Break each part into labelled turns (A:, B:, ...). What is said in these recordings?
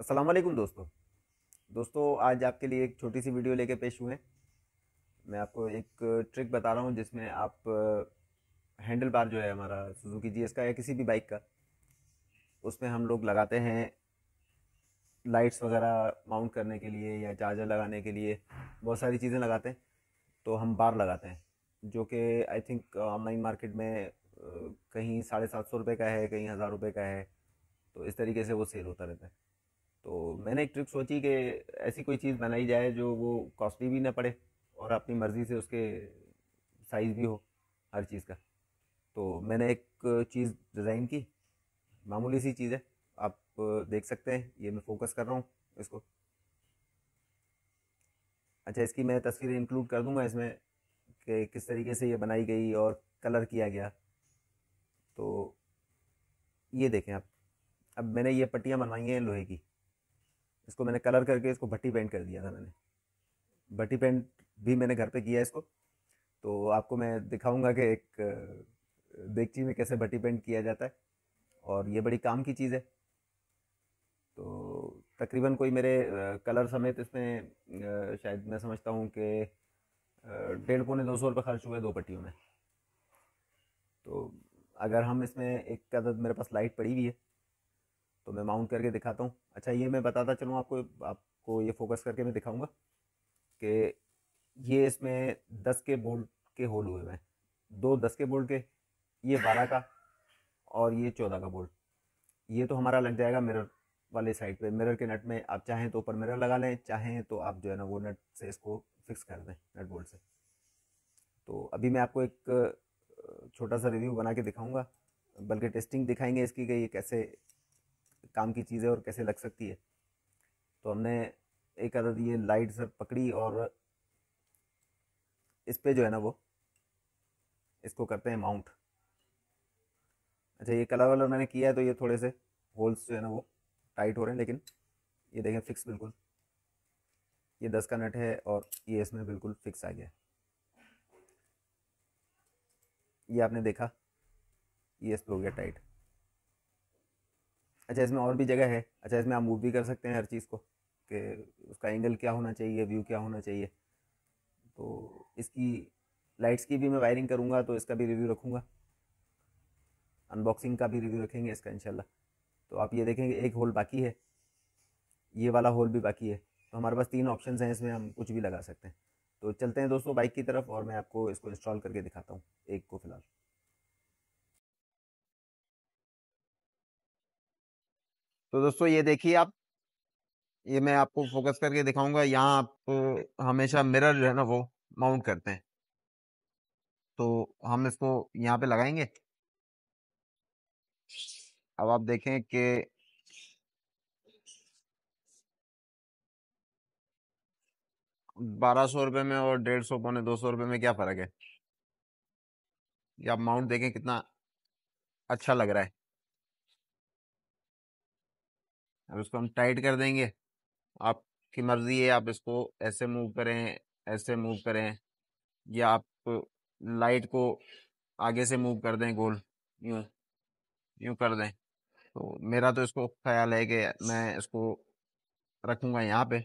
A: अस्सलाम वालेकुम दोस्तों दोस्तों आज आपके लिए एक छोटी सी वीडियो लेके पेश हुए मैं आपको एक ट्रिक बता रहा हूँ जिसमें आप हैंडल बार जो है हमारा सुजुकी जी का या किसी भी बाइक का उसमें हम लोग लगाते हैं लाइट्स वगैरह माउंट करने के लिए या चार्जर लगाने के लिए बहुत सारी चीज़ें लगाते हैं तो हम बार लगाते हैं जो कि आई थिंक ऑनलाइन मार्केट में कहीं साढ़े सात सौ रुपये का है कहीं हज़ार रुपये का है तो इस तरीके से वो सेल होता रहता है तो मैंने एक ट्रिक सोची कि ऐसी कोई चीज़ बनाई जाए जो वो कॉस्टली भी ना पड़े और अपनी मर्ज़ी से उसके साइज़ भी हो हर चीज़ का तो मैंने एक चीज़ डिज़ाइन की मामूली सी चीज़ है आप देख सकते हैं ये मैं फोकस कर रहा हूँ इसको अच्छा इसकी मैं तस्वीरें इंक्लूड कर दूंगा इसमें कि किस तरीके से ये बनाई गई और कलर किया गया तो ये देखें आप अब मैंने ये पट्टियाँ बनवाई हैं लोहे की इसको मैंने कलर करके इसको भट्टी पेंट कर दिया था मैंने भट्टी पेंट भी मैंने घर पे किया इसको तो आपको मैं दिखाऊंगा कि एक देगची में कैसे भट्टी पेंट किया जाता है और ये बड़ी काम की चीज़ है तो तकरीबन कोई मेरे कलर समेत इसमें शायद मैं समझता हूँ कि डेढ़ पौने दो सौ रुपये खर्च हुए दो पट्टियों में तो अगर हम इसमें एक अदद मेरे पास लाइट पड़ी हुई है तो मैं माउंट करके दिखाता हूँ अच्छा ये मैं बताता चलूँ आपको आपको ये फोकस करके मैं दिखाऊँगा कि ये इसमें दस के बोल्ट के होल हुए हैं दो दस के बोल्ट के ये बारह का और ये चौदह का बोल्ट ये तो हमारा लग जाएगा मिरर वाले साइड पे मिरर के नट में आप चाहें तो ऊपर मिरर लगा लें चाहें तो आप जो है ना वो नट से इसको फिक्स कर दें नट बोल्ट से तो अभी मैं आपको एक छोटा सा रिव्यू बना के दिखाऊंगा बल्कि टेस्टिंग दिखाएंगे इसकी कि ये कैसे काम की चीज़ है और कैसे लग सकती है तो हमने एक आदत ये लाइट सर पकड़ी और इस पर जो है ना वो इसको करते हैं माउंट अच्छा ये कलर वालर मैंने किया है तो ये थोड़े से होल्स जो है ना वो टाइट हो रहे हैं लेकिन ये देखें फिक्स बिल्कुल ये दस का नट है और ये इसमें बिल्कुल फिक्स आ गया ये आपने देखा ये इस पर हो गया टाइट अच्छा इसमें और भी जगह है अच्छा इसमें आप मूव भी कर सकते हैं हर चीज़ को कि उसका एंगल क्या होना चाहिए व्यू क्या होना चाहिए तो इसकी लाइट्स की भी मैं वायरिंग करूँगा तो इसका भी रिव्यू रखूँगा अनबॉक्सिंग का भी रिव्यू रखेंगे इसका इनशाला तो आप ये देखेंगे एक होल बाकी है ये वाला होल भी बाकी है तो हमारे पास तीन ऑप्शन हैं इसमें हम कुछ भी लगा सकते हैं तो चलते हैं दोस्तों बाइक की तरफ और मैं आपको इसको इंस्टॉल करके दिखाता हूँ एक को फ़िलहाल तो दोस्तों ये देखिए आप ये मैं आपको फोकस करके दिखाऊंगा यहाँ आप हमेशा मिरर जो है ना वो माउंट करते हैं तो हम इसको यहाँ पे लगाएंगे अब आप देखें कि बारह सौ रुपये में और डेढ़ सौ पौने दो सौ रुपये में क्या फ़र्क है ये आप माउंट देखें कितना अच्छा लग रहा है अब इसको हम टाइट कर देंगे आपकी मर्जी है आप इसको ऐसे मूव करें ऐसे मूव करें या आप लाइट को आगे से मूव कर दें गोल यूँ यूँ कर दें तो मेरा तो इसको ख्याल है कि मैं इसको रखूँगा यहाँ पे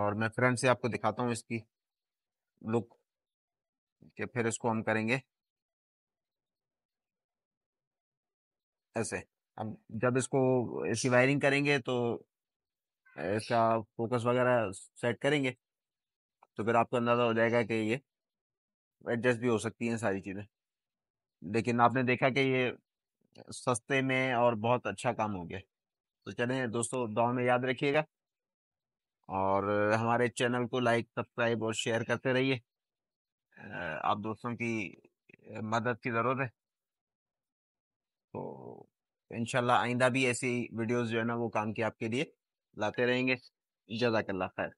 A: और मैं फ्रेंड से आपको दिखाता हूँ इसकी लुक कि फिर इसको हम करेंगे ऐसे अब जब इसको इसकी वायरिंग करेंगे तो इसका फोकस वगैरह सेट करेंगे तो फिर आपको अंदाज़ा हो जाएगा कि ये एडजस्ट भी हो सकती हैं सारी चीज़ें लेकिन आपने देखा कि ये सस्ते में और बहुत अच्छा काम हो गया तो चलें दोस्तों दुआ में याद रखिएगा और हमारे चैनल को लाइक सब्सक्राइब और शेयर करते रहिए आप दोस्तों की मदद की ज़रूरत है तो तो इनशाला आइंदा भी ऐसी वीडियोस जो है ना वो काम की आपके लिए लाते रहेंगे जजाकल्ला खैर